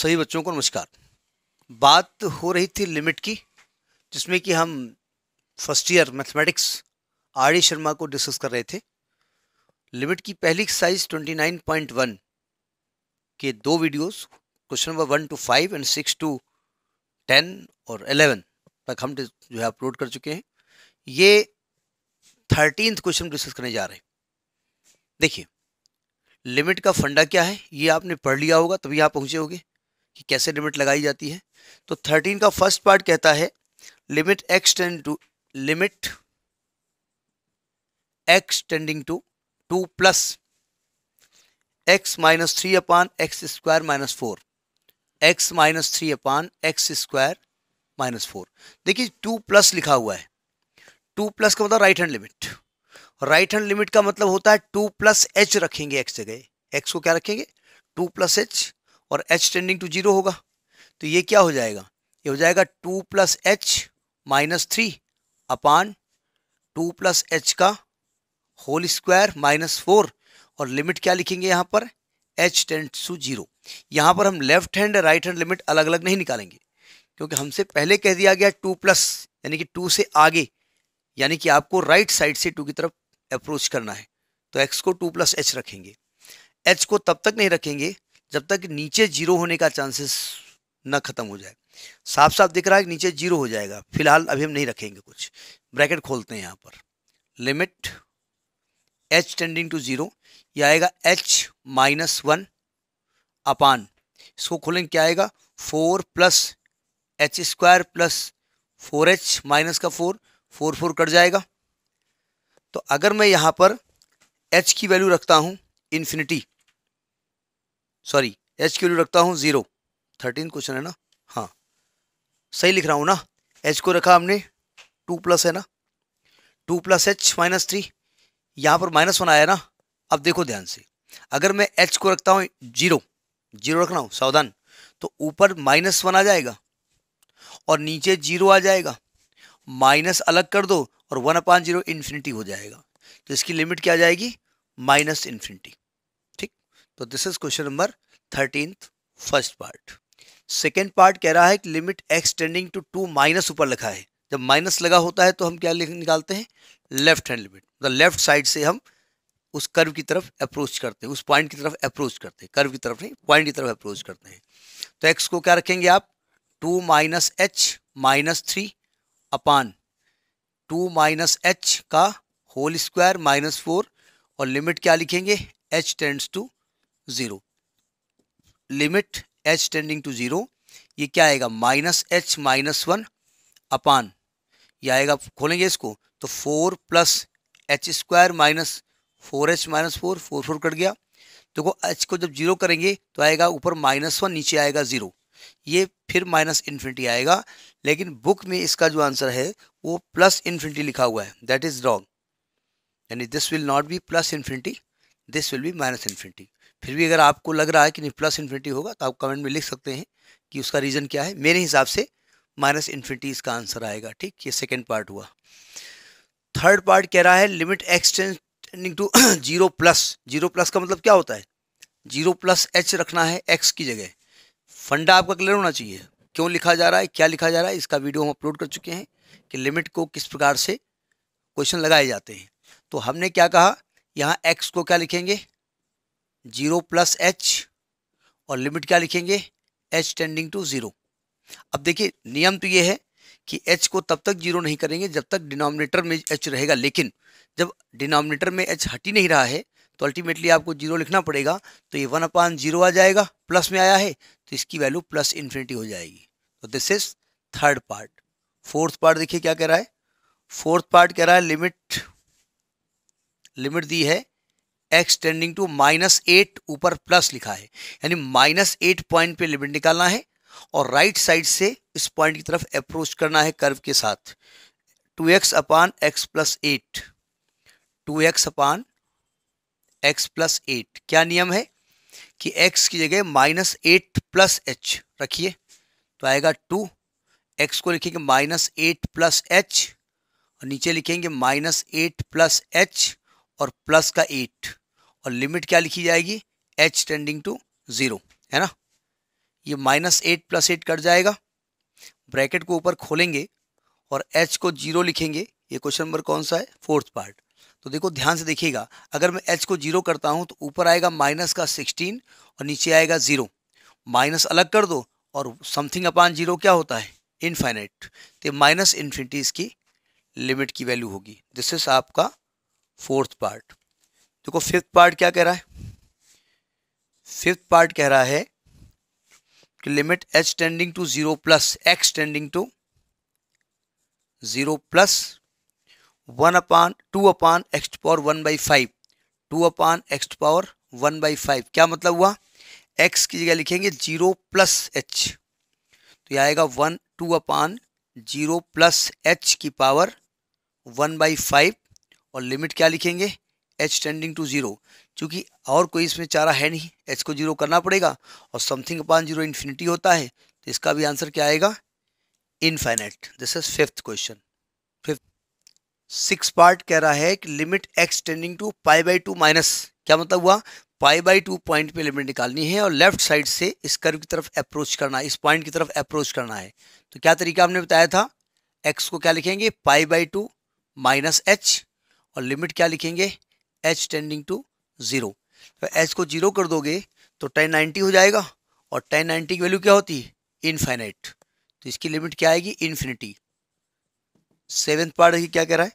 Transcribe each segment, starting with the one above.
सभी बच्चों को नमस्कार बात हो रही थी लिमिट की जिसमें कि हम first year mathematics R Sharma को डिस्कस कर रहे थे लिमिट की पहली साइज 29.1 के दो videos question number one to five and six to ten और एलेवन तक हम जो है अपलोड कर चुके हैं ये थर्टीन क्वेश्चन डिस्कस करने जा रहे हैं देखिए लिमिट का फंडा क्या है ये आपने पढ़ लिया होगा तभी आप पहुंचे होंगे कि कैसे लिमिट लगाई जाती है तो थर्टीन का फर्स्ट पार्ट कहता है limit x tend to limit x tending to two plus x minus three upon x square minus four x minus three upon x square minus four देखिए टू प्लस लिखा हुआ है two plus का मतलब right hand limit right hand limit का मतलब होता है टू प्लस एच रखेंगे एक्स जगह एक्स को क्या रखेंगे टू प्लस एच और एच टेंडिंग टू जीरो होगा तो ये क्या हो जाएगा ये हो जाएगा two plus h minus three upon two plus h का होल स्क्वायर माइनस फोर और लिमिट क्या लिखेंगे यहाँ पर एच टेंड टू जीरो यहाँ पर हम left hand right hand limit अलग अलग नहीं निकालेंगे क्योंकि हमसे पहले कह दिया गया टू प्लस यानी कि टू से आगे यानी कि आपको राइट साइड से टू की तरफ अप्रोच करना है तो एक्स को टू प्लस एच रखेंगे एच को तब तक नहीं रखेंगे जब तक नीचे जीरो होने का चांसेस न ख़त्म हो जाए साफ साफ दिख रहा है कि नीचे जीरो हो जाएगा फिलहाल अभी हम नहीं रखेंगे कुछ ब्रैकेट खोलते हैं यहाँ पर limit h tending to zero आएगा एच माइनस वन अपान इसको खोलेंगे क्या आएगा four plus h square plus four h minus का फोर फोर फोर कट जाएगा तो अगर मैं यहाँ पर एच की वैल्यू रखता हूँ इन्फिनिटी सॉरी एच क्यू रखता हूँ ज़ीरो थर्टीन क्वेश्चन है ना हाँ सही लिख रहा हूँ ना एच को रखा हमने टू प्लस है ना two plus h minus three यहाँ पर माइनस वन आया ना अब देखो ध्यान से अगर मैं एच को रखता हूँ जीरो जीरो रख रहा हूँ सावधान तो ऊपर माइनस वन आ जाएगा और नीचे जीरो आ जाएगा माइनस अलग कर दो और वन अपान जीरो इन्फिनिटी हो जाएगा तो इसकी लिमिट क्या आ जाएगी माइनस इन्फिनिटी तो this is question number thirteen first part second part कह रहा है कि limit x tending to two minus ऊपर लिखा है जब माइनस लगा होता है तो हम क्या निकालते हैं left hand limit the left side से हम उस कर्व की तरफ अप्रोच करते हैं उस पॉइंट की तरफ अप्रोच करते हैं कर्व की तरफ नहीं पॉइंट की तरफ अप्रोच करते हैं तो एक्स को क्या रखेंगे आप two minus h minus three upon two minus h का होल स्क्वायर माइनस फोर और लिमिट क्या लिखेंगे h tends to zero limit h tending to zero ये क्या आएगा minus h minus one upon ये आएगा खोलेंगे इसको तो four plus h square minus four h minus four four four cut गया देखो तो एच को जब जीरो करेंगे तो आएगा ऊपर माइनस वन नीचे आएगा ज़ीरो ये फिर माइनस इन्फिनिटी आएगा लेकिन बुक में इसका जो आंसर है वो प्लस इन्फिनिटी लिखा हुआ है दैट इज़ रॉन्ग यानी this will not be plus infinity this will be minus infinity फिर भी अगर आपको लग रहा है कि नहीं प्लस इन्फिनिटी होगा तो आप कमेंट में लिख सकते हैं कि उसका रीज़न क्या है मेरे हिसाब से माइनस इन्फिनिटी इसका आंसर आएगा ठीक ये सेकेंड पार्ट हुआ थर्ड पार्ट कह रहा है limit x tending to zero plus zero plus का मतलब क्या होता है जीरो प्लस एच रखना है एक्स की जगह फंडा आपका क्लियर होना चाहिए क्यों लिखा जा रहा है क्या लिखा जा रहा है इसका वीडियो हम अपलोड कर चुके हैं कि लिमिट को किस प्रकार से क्वेश्चन लगाए जाते हैं तो हमने क्या कहा यहाँ एक्स को क्या लिखेंगे जीरो प्लस एच और लिमिट क्या लिखेंगे एच टेंडिंग टू ज़ीरो अब देखिए नियम तो ये है कि एच को तब तक जीरो नहीं करेंगे जब तक डिनोमिनेटर में एच रहेगा लेकिन जब डिनोमिनेटर में एच हट ही नहीं रहा है तो अल्टीमेटली आपको जीरो लिखना पड़ेगा तो ये वन अपान जीरो आ जाएगा प्लस में आया है तो इसकी वैल्यू प्लस इन्फिनिटी हो जाएगी तो this is third part fourth part देखिए क्या कह रहा है फोर्थ पार्ट कह रहा है लिमिट लिमिट दी है x tending to minus eight ऊपर प्लस लिखा है यानी माइनस एट पॉइंट पे लिमिट निकालना है और राइट right साइड से इस पॉइंट की तरफ अप्रोच करना है कर्व के साथ two x upon x plus eight two x upon x plus eight क्या नियम है कि एक्स की जगह माइनस एट प्लस एच रखिए तो आएगा टू एक्स को लिखेंगे माइनस एट प्लस एच और नीचे लिखेंगे माइनस एट प्लस एच और प्लस का एट और लिमिट क्या लिखी जाएगी एच टेंडिंग टू ज़ीरो है ना ये minus eight plus eight cut जाएगा ब्रैकेट को ऊपर खोलेंगे और एच को जीरो लिखेंगे ये क्वेश्चन नंबर कौन सा है फोर्थ पार्ट तो देखो ध्यान से देखिएगा अगर मैं एच को जीरो करता हूँ तो ऊपर आएगा माइनस का सिक्सटीन और नीचे आएगा ज़ीरो माइनस अलग कर दो और समथिंग अपान जीरो क्या होता है इनफाइनाइट तो माइनस इन्फिनिटी इसकी लिमिट की वैल्यू होगी दिस इज आपका फोर्थ पार्ट देखो फिफ्थ पार्ट क्या कह रहा है फिफ्थ पार्ट कह रहा है कि limit h tending to zero plus x tending to zero plus one upon two upon x power one by five two upon x power one by five क्या मतलब हुआ एक्स की जगह लिखेंगे जीरो प्लस एच तो यह आएगा one two upon zero plus h की पावर वन बाई फाइव और लिमिट क्या लिखेंगे एच टेंडिंग टू ज़ीरो क्योंकि और कोई इसमें चारा है नहीं एच को ज़ीरो करना पड़ेगा और समथिंग अपान जीरो इन्फिनिटी होता है तो इसका भी आंसर क्या आएगा infinite this is fifth question fifth six part कह रहा है कि limit x tending to pi by two minus क्या मतलब हुआ पाई बाई टू पॉइंट पे लिमिट निकालनी है और लेफ्ट साइड से इस कर्व की तरफ अप्रोच करना है इस पॉइंट की तरफ अप्रोच करना है तो क्या तरीका हमने बताया था एक्स को क्या लिखेंगे pi by two minus h और लिमिट क्या लिखेंगे h tending to zero h को जीरो कर दोगे तो टेन नाइन्टी हो जाएगा और टेन नाइन्टी की वैल्यू क्या होती है इनफाइनाइट तो इसकी लिमिट क्या आएगी इन्फिनिटी सेवेंथ पार्ट देखिए क्या कह रहा है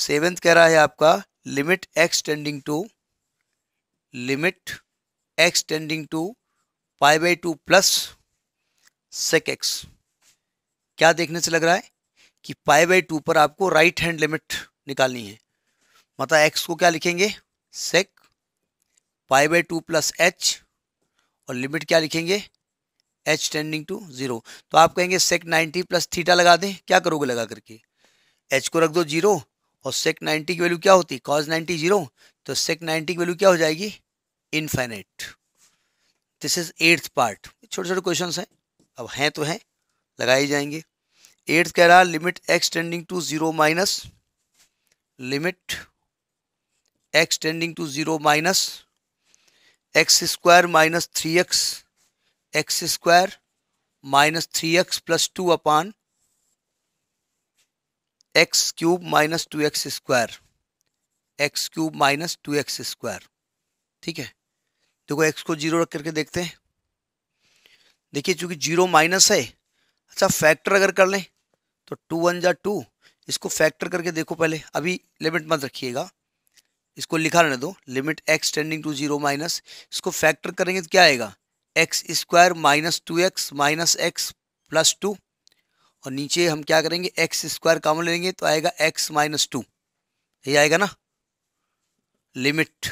सेवेंथ कह रहा है आपका limit x tending to limit x tending to pi by two plus sec x क्या देखने से लग रहा है कि पाई बाई टू पर आपको राइट हैंड लिमिट निकालनी है मतलब एक्स को क्या लिखेंगे sec pi by two plus h और लिमिट क्या लिखेंगे एच टेंडिंग टू जीरो तो आप कहेंगे सेक नाइन्टी प्लस थीटा लगा दें क्या करोगे लगा करके एच को रख दो जीरो और सेक नाइन्टी की वैल्यू क्या होती कॉज नाइन्टी जीरो तो सेक नाइन्टी की वैल्यू क्या हो जाएगी infinite this is eighth part छोटे छोटे क्वेश्चन हैं अब हैं तो हैं लगाए जाएंगे एट्थ कह रहा limit x tending to zero minus limit x tending to zero minus x square minus three x x square minus three x plus two upon x cube minus two x square x cube minus two x square ठीक है देखो x को zero रख करके देखते हैं देखिए चूंकि जीरो माइनस है अच्छा फैक्टर अगर कर लें तो टू वन जा टू इसको फैक्टर करके देखो पहले अभी लिमिट मत रखिएगा इसको लिखा रहने दो limit x tending to zero minus इसको फैक्टर करेंगे तो क्या आएगा x square minus two x minus x plus two और नीचे हम क्या करेंगे एक्स स्क्वायर कॉमन लेंगे तो आएगा एक्स माइनस टू ये आएगा ना लिमिट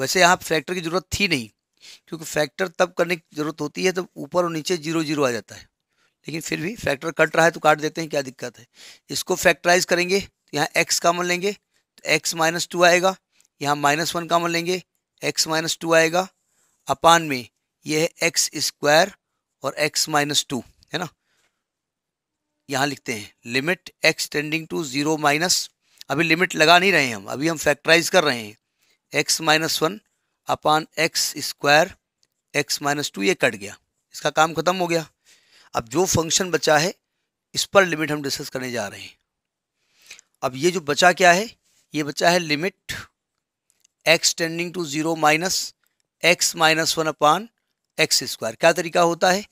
वैसे यहाँ फैक्टर की ज़रूरत थी नहीं क्योंकि फैक्टर तब करने की ज़रूरत होती है जब तो ऊपर और नीचे जीरो जीरो आ जाता है लेकिन फिर भी फैक्टर कट रहा है तो काट देते हैं क्या दिक्कत है इसको फैक्टराइज करेंगे तो यहाँ एक्स कॉमन लेंगे x एक्स माइनस टू आएगा यहाँ माइनस वन कॉमन लेंगे एक्स माइनस टू आएगा अपान में ये है एक्स स्क्वायर और एक्स माइनस टू है ना यहाँ लिखते हैं limit x tending to zero minus अभी लिमिट लगा नहीं रहे हैं हम अभी हम फैक्टराइज कर रहे हैं x minus one upon x square x minus two ये कट गया इसका काम खत्म हो गया अब जो फंक्शन बचा है इस पर लिमिट हम डिस्कस करने जा रहे हैं अब ये जो बचा क्या है ये बचा है limit x tending to zero minus x minus one upon x square क्या तरीका होता है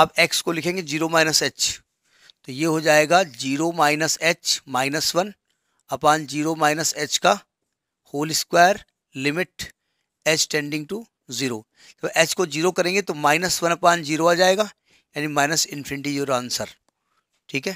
आप एक्स को लिखेंगे जीरो माइनस एच तो ये हो जाएगा zero minus h minus one upon zero minus h का whole square limit h tending to zero तो एच को जीरो करेंगे तो माइनस वन अपान जीरो आ जाएगा यानी माइनस इन्फिनिटी योर आंसर ठीक है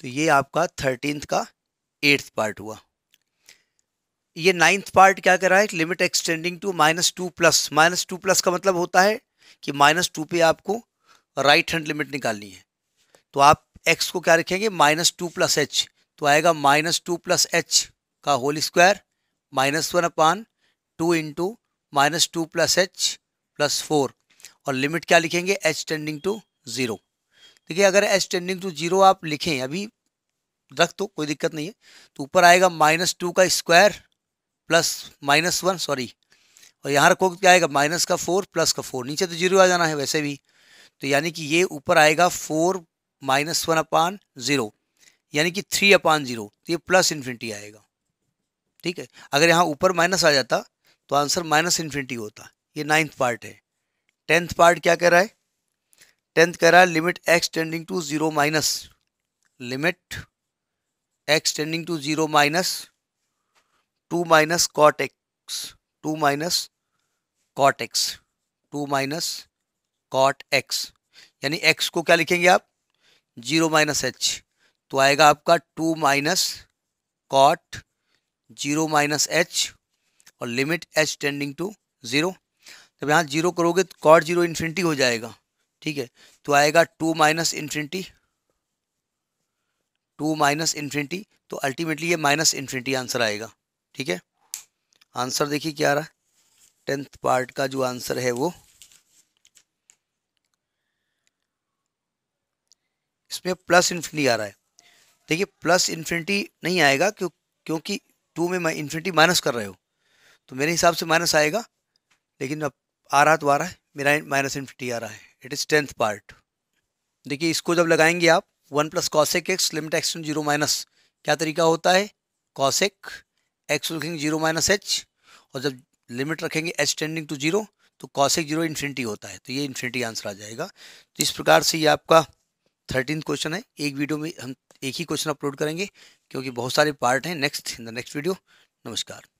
तो ये आपका थर्टीनथ का एट्थ पार्ट हुआ ये नाइन्थ पार्ट क्या कर रहा है limit x tending to minus two plus minus two plus का मतलब होता है कि माइनस टू पे आपको राइट हैंड लिमिट निकालनी है तो आप एक्स को क्या रखेंगे माइनस टू प्लस एच तो आएगा माइनस टू प्लस एच का whole square minus one upon two into minus two plus h plus four और लिमिट क्या लिखेंगे एच टेंडिंग टू ज़ीरो देखिए अगर एच टेंडिंग टू ज़ीरो आप लिखें अभी रख दो तो, कोई दिक्कत नहीं है तो ऊपर आएगा माइनस टू का square plus minus one sorry और यहाँ रखोगे तो क्या आएगा माइनस का फोर प्लस का फोर नीचे तो जीरो आ जाना है वैसे भी तो यानी कि ये ऊपर आएगा four minus one upon zero यानी कि थ्री अपान ज़ीरो तो ये प्लस इन्फिनिटी आएगा ठीक है अगर यहाँ ऊपर माइनस आ जाता तो आंसर माइनस इन्फिनिटी होता ये नाइन्थ पार्ट है टेंथ पार्ट क्या कह रहा है टेंथ कह रहा है limit x tending to zero minus limit x tending to zero minus two minus cot x two minus cot x two minus cot x यानी एक्स को क्या लिखेंगे आप जीरो माइनस एच तो आएगा आपका two minus cot zero minus h और limit h tending to zero जब यहाँ जीरो करोगे तो कॉट जीरो इन्फिनिटी हो जाएगा ठीक है तो आएगा two minus infinity two minus infinity तो अल्टीमेटली ये माइनस इन्फिनिटी आंसर आएगा ठीक है आंसर देखिए क्या आ रहा है टेंथ पार्ट का जो आंसर है वो इसमें प्लस इन्फिनिटी आ रहा है देखिए प्लस इन्फिनिटी नहीं आएगा क्यों क्योंकि टू में मैं इन्फिनिटी माइनस कर रहे हो तो मेरे हिसाब से माइनस आएगा लेकिन अब आ रहा तो आ रहा है मेरा माइनस इन्फिनिटी आ रहा है इट इज़ टेंथ पार्ट देखिए इसको जब लगाएंगे आप one plus cosec x limit x zero minus क्या तरीका होता है कॉसेक एक्स रखेंगे जीरो माइनस एच और जब लिमिट रखेंगे एच टेंडिंग टू जीरो तो कॉसिक जीरो इन्फिनिटी होता है तो ये इन्फिनिटी आंसर आ जाएगा तो इस प्रकार से ये आपका थर्टीन क्वेश्चन है एक वीडियो में हम एक ही क्वेश्चन अपलोड करेंगे क्योंकि बहुत सारे पार्ट हैं next in the next video नमस्कार